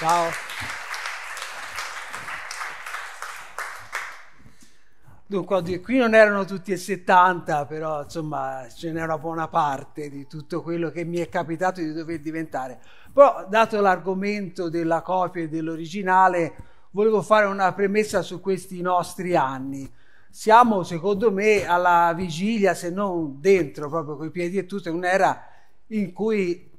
Ciao. Dunque, qui non erano tutti e 70, però insomma ce n'era buona parte di tutto quello che mi è capitato di dover diventare. Però, dato l'argomento della copia e dell'originale, volevo fare una premessa su questi nostri anni. Siamo, secondo me, alla vigilia, se non dentro, proprio coi piedi e tutto, è un'era in cui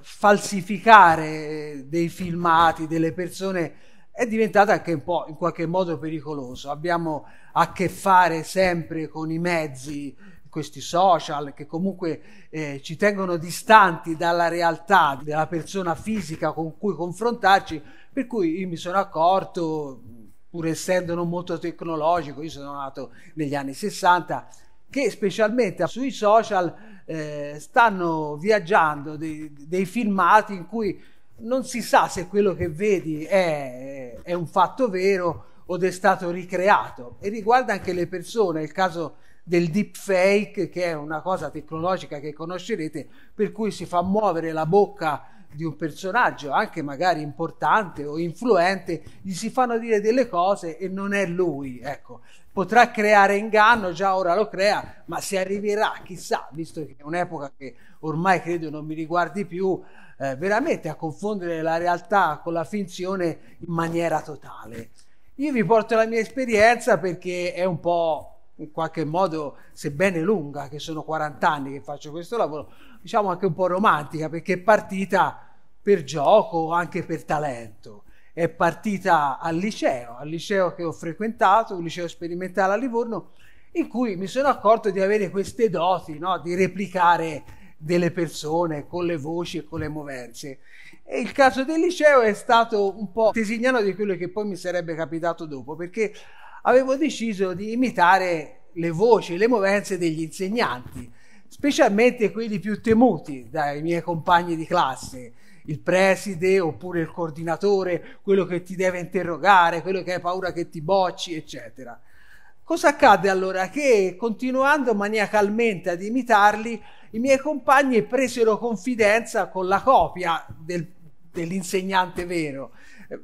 falsificare dei filmati delle persone è diventata anche un po' in qualche modo pericoloso. Abbiamo a che fare sempre con i mezzi, questi social che comunque eh, ci tengono distanti dalla realtà della persona fisica con cui confrontarci, per cui io mi sono accorto, pur essendo non molto tecnologico, io sono nato negli anni 60, che specialmente sui social eh, stanno viaggiando dei, dei, filmati in cui non si sa se quello che vedi è, è un fatto vero o è stato ricreato e riguarda anche le persone, il caso del deepfake che è una cosa tecnologica che conoscerete per cui si fa muovere la bocca di un personaggio anche magari importante o influente, gli si fanno dire delle cose e non è lui, ecco potrà creare inganno, già ora lo crea, ma se arriverà, chissà, visto che è un'epoca che ormai credo non mi riguardi più, eh, veramente a confondere la realtà con la finzione in maniera totale. Io vi porto la mia esperienza perché è un po' in qualche modo, sebbene lunga, che sono 40 anni che faccio questo lavoro, diciamo anche un po' romantica perché è partita per gioco, anche per talento è partita al liceo, al liceo che ho frequentato, un liceo sperimentale a Livorno, in cui mi sono accorto di avere queste doti, no? di replicare delle persone con le voci e con le movenze. E il caso del liceo è stato un po' tesignano di quello che poi mi sarebbe capitato dopo, perché avevo deciso di imitare le voci, e le movenze degli insegnanti, specialmente quelli più temuti dai miei compagni di classe il preside oppure il coordinatore, quello che ti deve interrogare, quello che hai paura che ti bocci, eccetera. Cosa accade allora? Che continuando maniacalmente ad imitarli, i miei compagni presero confidenza con la copia del, dell'insegnante vero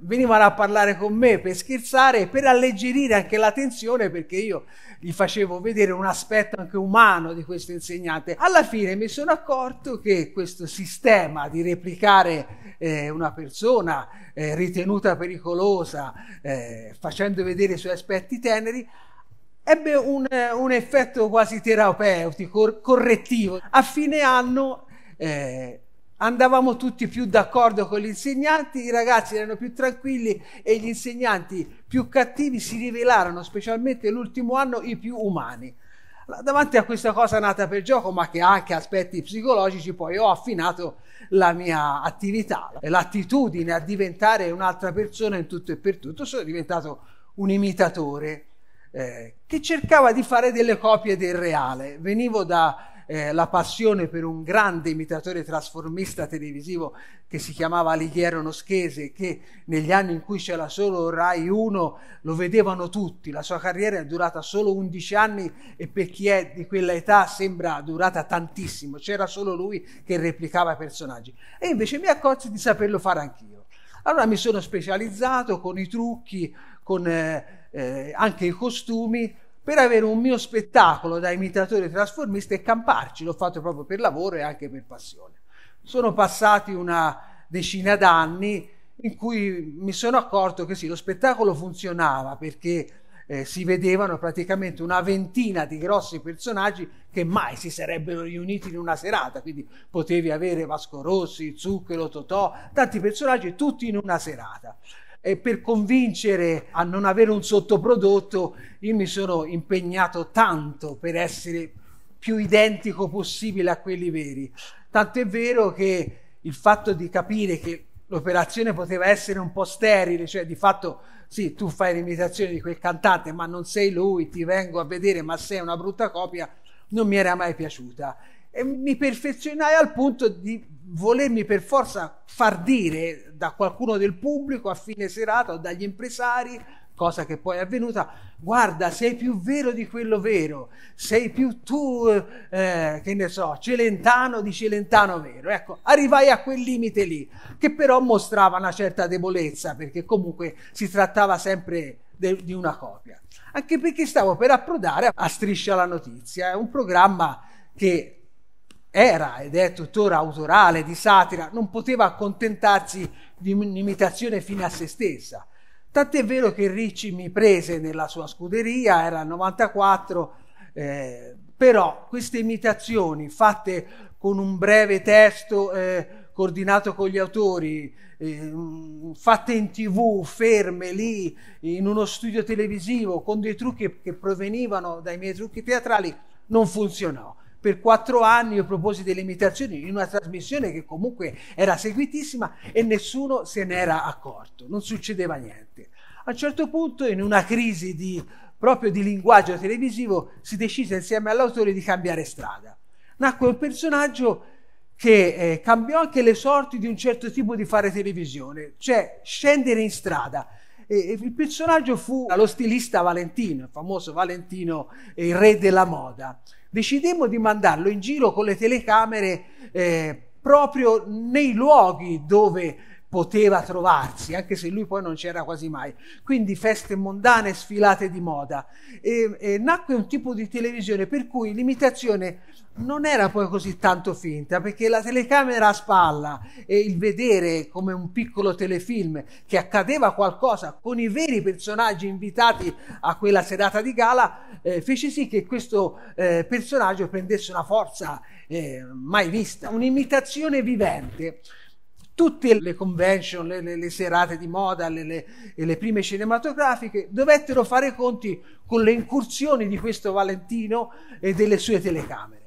venivano a parlare con me per scherzare per alleggerire anche la tensione perché io gli facevo vedere un aspetto anche umano di questo insegnante. Alla fine mi sono accorto che questo sistema di replicare eh, una persona eh, ritenuta pericolosa eh, facendo vedere i suoi aspetti teneri ebbe un, un effetto quasi terapeutico, correttivo. A fine anno eh, andavamo tutti più d'accordo con gli insegnanti, i ragazzi erano più tranquilli e gli insegnanti più cattivi si rivelarono, specialmente l'ultimo anno, i più umani. Davanti a questa cosa nata per gioco, ma che ha anche aspetti psicologici, poi ho affinato la mia attività, l'attitudine a diventare un'altra persona in tutto e per tutto. Sono diventato un imitatore eh, che cercava di fare delle copie del reale. Venivo da eh, la passione per un grande imitatore trasformista televisivo che si chiamava Alighiero Noschese, che negli anni in cui c'era solo Rai 1 lo vedevano tutti, la sua carriera è durata solo 11 anni e per chi è di quella età sembra durata tantissimo, c'era solo lui che replicava i personaggi. E invece mi accorsi di saperlo fare anch'io. Allora mi sono specializzato con i trucchi, con eh, eh, anche i costumi, per avere un mio spettacolo da imitatore trasformista e camparci. L'ho fatto proprio per lavoro e anche per passione. Sono passati una decina d'anni in cui mi sono accorto che sì, lo spettacolo funzionava perché eh, si vedevano praticamente una ventina di grossi personaggi che mai si sarebbero riuniti in una serata, quindi potevi avere Vasco Rossi, Zucchero, Totò, tanti personaggi tutti in una serata e per convincere a non avere un sottoprodotto io mi sono impegnato tanto per essere più identico possibile a quelli veri. Tanto è vero che il fatto di capire che l'operazione poteva essere un po' sterile, cioè di fatto sì, tu fai l'imitazione di quel cantante, ma non sei lui, ti vengo a vedere, ma sei una brutta copia, non mi era mai piaciuta e mi perfezionai al punto di volermi per forza far dire da qualcuno del pubblico a fine serata o dagli impresari cosa che poi è avvenuta, guarda, sei più vero di quello vero, sei più tu, eh, che ne so, Celentano di Celentano vero. Ecco, arrivai a quel limite lì, che però mostrava una certa debolezza, perché comunque si trattava sempre de- di una copia. Anche perché stavo per approdare a Striscia la Notizia, è un programma che era ed è tuttora autorale, di satira, non poteva accontentarsi di un'imitazione fine a se stessa. Tant'è vero che Ricci mi prese nella sua scuderia, era il 94, eh, però queste imitazioni fatte con un breve testo eh, coordinato con gli autori, eh, fatte in tv, ferme lì, in uno studio televisivo, con dei trucchi che provenivano dai miei trucchi teatrali, non funzionò per quattro anni io proposi delle imitazioni in una trasmissione che comunque era seguitissima e nessuno se n'era accorto, non succedeva niente. A un certo punto, in una crisi di, proprio di linguaggio televisivo, si decise insieme all'autore di cambiare strada. Nacque un personaggio che eh, cambiò anche le sorti di un certo tipo di fare televisione, cioè scendere in strada. E, e il personaggio fu lo stilista Valentino, il famoso Valentino, eh, il re della moda decidemmo di mandarlo in giro con le telecamere eh, proprio nei luoghi dove poteva trovarsi, anche se lui poi non c'era quasi mai. Quindi feste mondane, sfilate di moda. E, e nacque un tipo di televisione per cui l'imitazione non era poi così tanto finta, perché la telecamera a spalla e il vedere come un piccolo telefilm che accadeva qualcosa con i veri personaggi invitati a quella serata di gala, eh, fece sì che questo eh, personaggio prendesse una forza eh, mai vista, un'imitazione vivente tutte le convention, le, le, le serate di moda le, le, prime cinematografiche dovettero fare conti con le incursioni di questo Valentino e delle sue telecamere.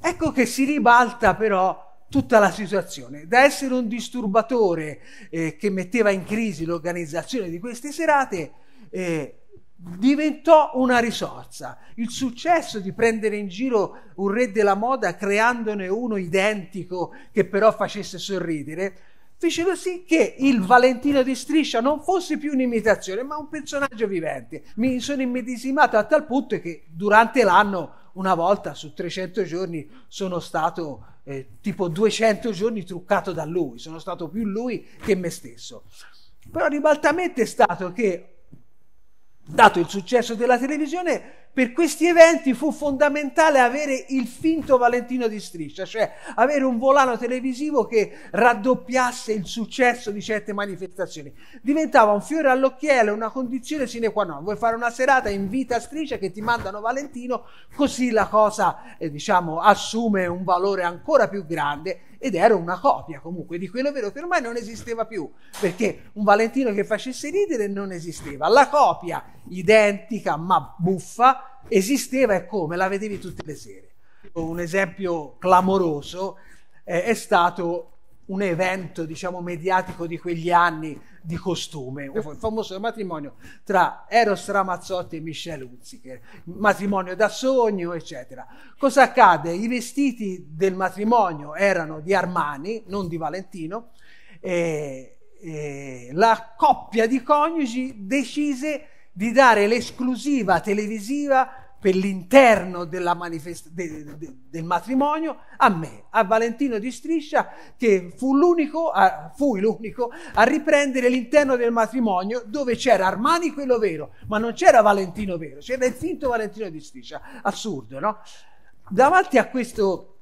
Ecco che si ribalta però tutta la situazione, da essere un disturbatore eh, che metteva in crisi l'organizzazione di queste serate, eh, diventò una risorsa. Il successo di prendere in giro un re della moda creandone uno identico che però facesse sorridere, fecero sì che il Valentino di Striscia non fosse più un'imitazione, ma un personaggio vivente. Mi sono immedesimato a tal punto che durante l'anno, una volta su 300 giorni, sono stato eh, tipo 200 giorni truccato da lui, sono stato più lui che me stesso. Però ribaltamente è stato che Dato il successo della televisione, per questi eventi fu fondamentale avere il finto Valentino di striscia, cioè avere un volano televisivo che raddoppiasse il successo di certe manifestazioni. Diventava un fiore all'occhiello, una condizione sine qua non. Vuoi fare una serata, in vita a striscia che ti mandano Valentino, così la cosa eh, diciamo, assume un valore ancora più grande ed era una copia comunque di quello vero che ormai non esisteva più, perché un Valentino che facesse ridere non esisteva. La copia identica ma buffa esisteva e come la vedevi tutte le sere. Un esempio clamoroso eh, è stato un evento, diciamo, mediatico di quegli anni di costume, il esatto. famoso matrimonio tra Eros Ramazzotti e Michel Hunziker, matrimonio da sogno, eccetera. Cosa accade? I vestiti del matrimonio erano di Armani, non di Valentino, e, e la coppia di coniugi decise di dare l'esclusiva televisiva per l'interno manifest- de- de- del matrimonio a me, a Valentino di Striscia, che fu l'unico a, fui l'unico a riprendere l'interno del matrimonio dove c'era Armani quello vero, ma non c'era Valentino vero, c'era il finto Valentino di Striscia. Assurdo, no? Davanti a questo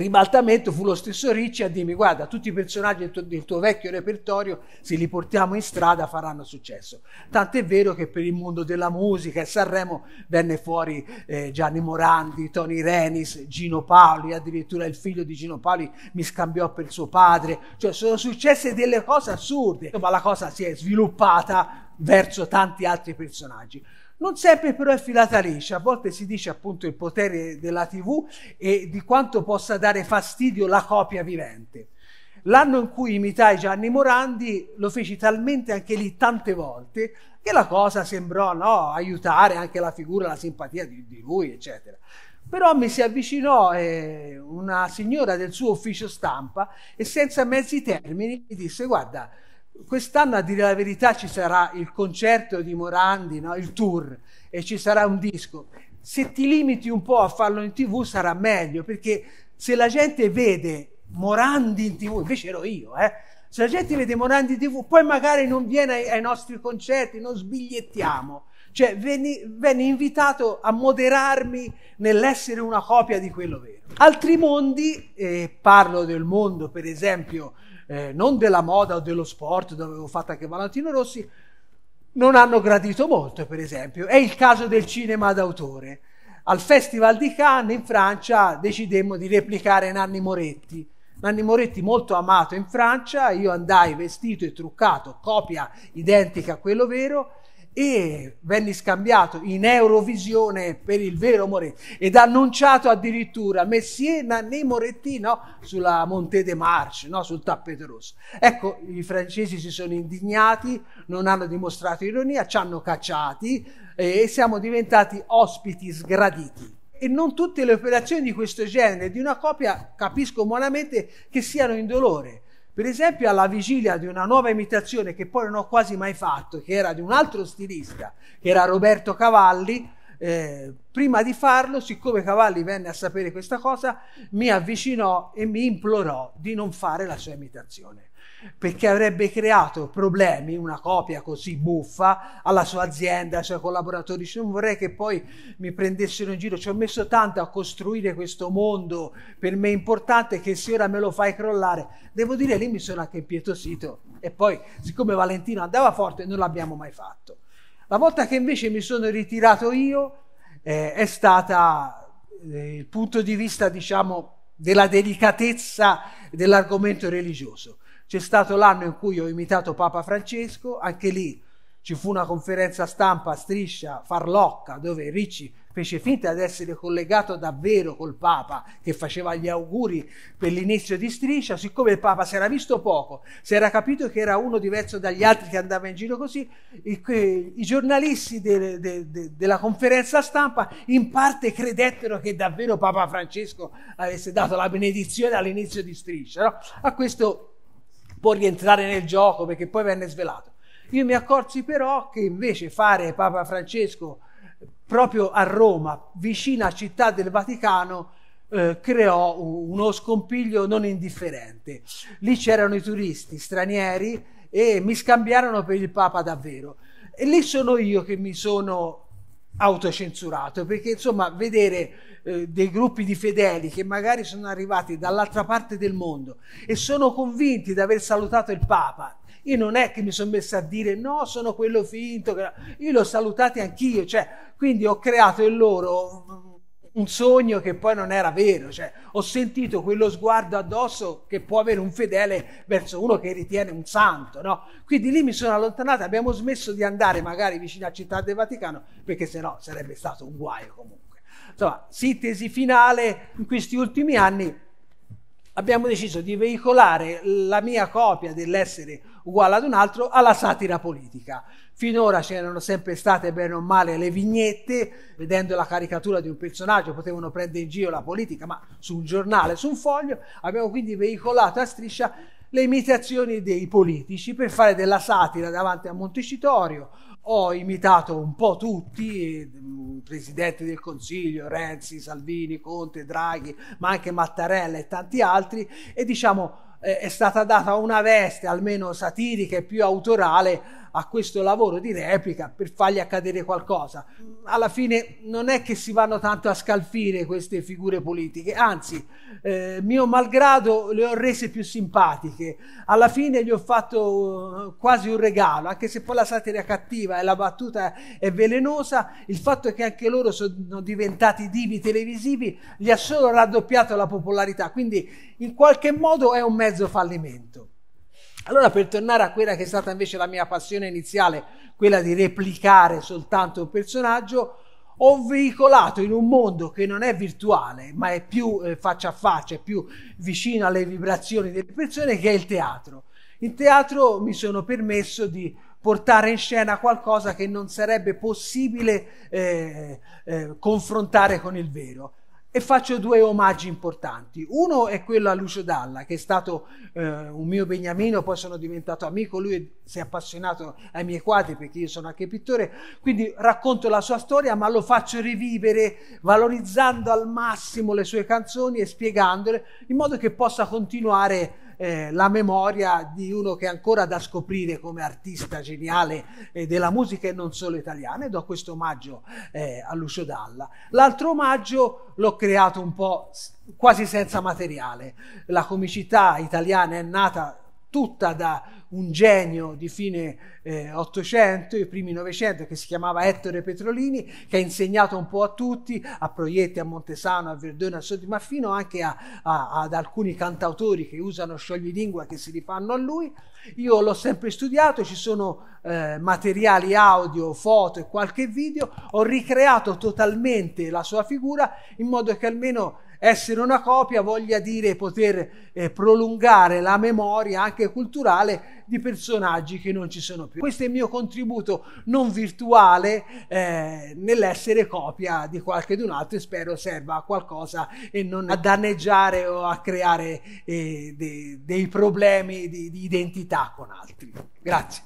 ribaltamento fu lo stesso Ricci a dirmi guarda tutti i personaggi del tuo, del tuo, vecchio repertorio se li portiamo in strada faranno successo tanto è vero che per il mondo della musica e Sanremo venne fuori eh, Gianni Morandi Tony Renis Gino Paoli addirittura il figlio di Gino Paoli mi scambiò per suo padre cioè sono successe delle cose assurde ma la cosa si è sviluppata verso tanti altri personaggi non sempre però è filata liscia, a volte si dice appunto il potere della TV e di quanto possa dare fastidio la copia vivente. L'anno in cui imitai Gianni Morandi lo feci talmente anche lì tante volte che la cosa sembrò no, aiutare anche la figura, la simpatia di, di lui, eccetera. Però mi si avvicinò eh, una signora del suo ufficio stampa e senza mezzi termini mi disse guarda, Quest'anno, a dire la verità, ci sarà il concerto di Morandi, no? il tour, e ci sarà un disco. Se ti limiti un po' a farlo in tv sarà meglio, perché se la gente vede Morandi in tv, invece ero io, eh? se la gente vede Morandi in tv, poi magari non viene ai, ai nostri concerti, non sbigliettiamo. Cioè, veni, veni invitato a moderarmi nell'essere una copia di quello vero. Altri mondi, e parlo del mondo, per esempio, eh, non della moda o dello sport, dove avevo fatto anche Valentino Rossi, non hanno gradito molto, per esempio. È il caso del cinema d'autore. Al Festival di Cannes in Francia decidemmo di replicare Nanni Moretti. Nanni Moretti molto amato in Francia, io andai vestito e truccato, copia identica a quello vero, e venne scambiato in Eurovisione per il vero Moretti ed annunciato addirittura Messier Nanni Moretti no? sulla Monte de Marche, no? sul tappeto rosso. Ecco, i francesi si sono indignati, non hanno dimostrato ironia, ci hanno cacciati e siamo diventati ospiti sgraditi e non tutte le operazioni di questo genere di una coppia capisco umanamente che siano indolore. dolore per esempio, alla vigilia di una nuova imitazione che poi non ho quasi mai fatto, che era di un altro stilista, che era Roberto Cavalli, eh, prima di farlo, siccome Cavalli venne a sapere questa cosa, mi avvicinò e mi implorò di non fare la sua imitazione perché avrebbe creato problemi, una copia così buffa, alla sua azienda, ai suoi collaboratori. Non vorrei che poi mi prendessero in giro. Ci ho messo tanto a costruire questo mondo per me importante che se ora me lo fai crollare, devo dire lì mi sono anche impietosito. E poi, siccome Valentino andava forte, non l'abbiamo mai fatto. La volta che invece mi sono ritirato io eh, è stata eh, il punto di vista, diciamo, della delicatezza dell'argomento religioso c'è stato l'anno in cui ho imitato Papa Francesco, anche lì ci fu una conferenza stampa a striscia, farlocca, dove Ricci fece finta di essere collegato davvero col Papa, che faceva gli auguri per l'inizio di striscia, siccome il Papa si era visto poco, si era capito che era uno diverso dagli altri che andava in giro così, i giornalisti de, de, de, della conferenza stampa in parte credettero che davvero Papa Francesco avesse dato la benedizione all'inizio di striscia. No? A questo può rientrare nel gioco perché poi venne svelato. Io mi accorsi però che invece fare Papa Francesco proprio a Roma, vicina a Città del Vaticano, eh, creò uno scompiglio non indifferente. Lì c'erano i turisti stranieri e mi scambiarono per il Papa davvero. E lì sono io che mi sono autocensurato perché insomma vedere eh, dei gruppi di fedeli che magari sono arrivati dall'altra parte del mondo e sono convinti di aver salutato il Papa io non è che mi sono messa a dire no sono quello finto io l'ho salutato anch'io cioè quindi ho creato in loro mm, un sogno che poi non era vero, cioè, ho sentito quello sguardo addosso che può avere un fedele verso uno che ritiene un santo, no? Quindi lì mi sono allontanato, abbiamo smesso di andare magari vicino a Città del Vaticano perché sennò sarebbe stato un guaio comunque. Insomma, sintesi finale, in questi ultimi anni abbiamo deciso di veicolare la mia copia dell'essere uguale ad un altro alla satira politica. Finora c'erano sempre state bene o male le vignette, vedendo la caricatura di un personaggio potevano prendere in giro la politica, ma su un giornale, su un foglio, abbiamo quindi veicolato a striscia le imitazioni dei politici per fare della satira davanti a Montecitorio. Ho imitato un po' tutti, Presidente del Consiglio, Renzi, Salvini, Conte, Draghi, ma anche Mattarella e tanti altri, e diciamo eh, è stata data una veste almeno satirica e più autorale a questo lavoro di replica per fargli accadere qualcosa. Alla fine non è che si vanno tanto a scalfire queste figure politiche, anzi, eh, mio malgrado le ho rese più simpatiche. Alla fine gli ho fatto eh, quasi un regalo, anche se poi la satira è cattiva e la battuta è velenosa, il fatto che anche loro sono diventati divi televisivi gli ha solo raddoppiato la popolarità, quindi in qualche modo è un mezzo fallimento. Allora, per tornare a quella che è stata invece la mia passione iniziale, quella di replicare soltanto un personaggio, ho veicolato in un mondo che non è virtuale, ma è più eh, faccia a faccia, è più vicino alle vibrazioni delle persone, che è il teatro. In teatro mi sono permesso di portare in scena qualcosa che non sarebbe possibile eh, eh, confrontare con il vero e faccio due omaggi importanti. Uno è quello a Lucio Dalla, che è stato eh, un mio beniamino, poi sono diventato amico, lui si è appassionato ai miei quadri perché io sono anche pittore, quindi racconto la sua storia ma lo faccio rivivere valorizzando al massimo le sue canzoni e spiegandole in modo che possa continuare eh, la memoria di uno che è ancora da scoprire come artista geniale eh, della musica e non solo italiana e do questo omaggio eh, a Lucio Dalla. L'altro omaggio l'ho creato un po' quasi senza materiale. La comicità italiana è nata tutta da un genio di fine eh, 800 i primi 900 che si chiamava Ettore Petrolini, che ha insegnato un po' a tutti, a Proietti, a Montesano, a Verdone, a Sodi, ma fino anche a, a, ad alcuni cantautori che usano scioglilingua che si rifanno a lui. Io l'ho sempre studiato, ci sono eh, materiali audio, foto e qualche video, ho ricreato totalmente la sua figura in modo che almeno essere una copia voglia dire poter eh, prolungare la memoria anche culturale di personaggi che non ci sono più. Questo è il mio contributo non virtuale eh, nell'essere copia di qualche di altro e spero serva a qualcosa e non a danneggiare o a creare eh, de- dei problemi di-, di identità con altri. Grazie.